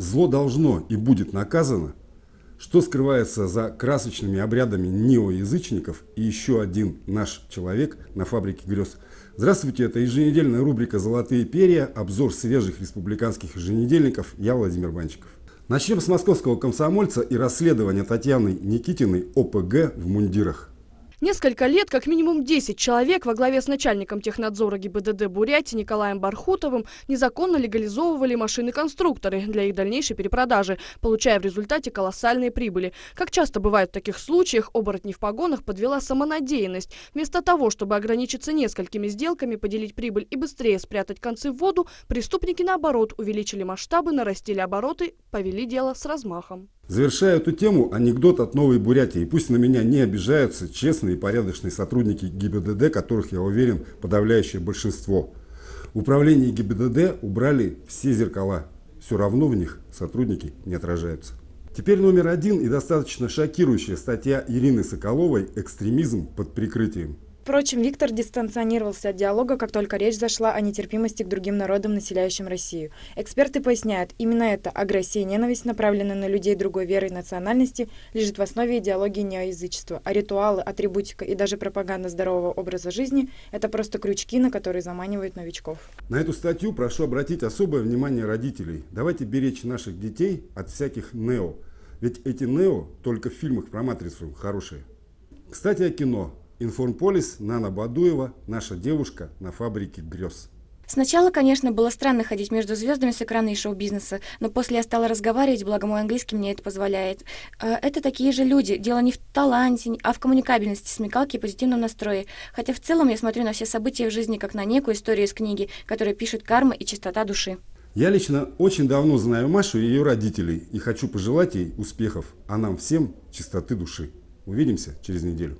Зло должно и будет наказано, что скрывается за красочными обрядами неоязычников и еще один наш человек на фабрике грез. Здравствуйте, это еженедельная рубрика «Золотые перья», обзор свежих республиканских еженедельников. Я Владимир Банчиков. Начнем с московского комсомольца и расследования Татьяны Никитиной ОПГ в мундирах. Несколько лет как минимум 10 человек во главе с начальником технадзора ГИБДД Бурятии Николаем Бархутовым незаконно легализовывали машины-конструкторы для их дальнейшей перепродажи, получая в результате колоссальные прибыли. Как часто бывает в таких случаях, оборотни в погонах подвела самонадеянность. Вместо того, чтобы ограничиться несколькими сделками, поделить прибыль и быстрее спрятать концы в воду, преступники, наоборот, увеличили масштабы, нарастили обороты, повели дело с размахом. Завершая эту тему, анекдот от Новой Бурятии. Пусть на меня не обижаются честные и порядочные сотрудники ГИБДД, которых, я уверен, подавляющее большинство. Управление ГИБДД убрали все зеркала. Все равно в них сотрудники не отражаются. Теперь номер один и достаточно шокирующая статья Ирины Соколовой «Экстремизм под прикрытием». Впрочем, Виктор дистанционировался от диалога, как только речь зашла о нетерпимости к другим народам, населяющим Россию. Эксперты поясняют, именно эта агрессия и ненависть, направленная на людей другой веры и национальности, лежит в основе идеологии неоязычества, а ритуалы, атрибутика и даже пропаганда здорового образа жизни – это просто крючки, на которые заманивают новичков. На эту статью прошу обратить особое внимание родителей. Давайте беречь наших детей от всяких нео. Ведь эти нео только в фильмах про матрицу хорошие. Кстати, о кино. Информполис Нана Бадуева, наша девушка на фабрике грез. Сначала, конечно, было странно ходить между звездами с экрана и шоу-бизнеса, но после я стала разговаривать, благо мой английский мне это позволяет. А, это такие же люди. Дело не в таланте, а в коммуникабельности, смекалке и позитивном настрое. Хотя в целом я смотрю на все события в жизни как на некую историю из книги, которая пишет карма и чистота души. Я лично очень давно знаю Машу и ее родителей и хочу пожелать ей успехов, а нам всем чистоты души. Увидимся через неделю.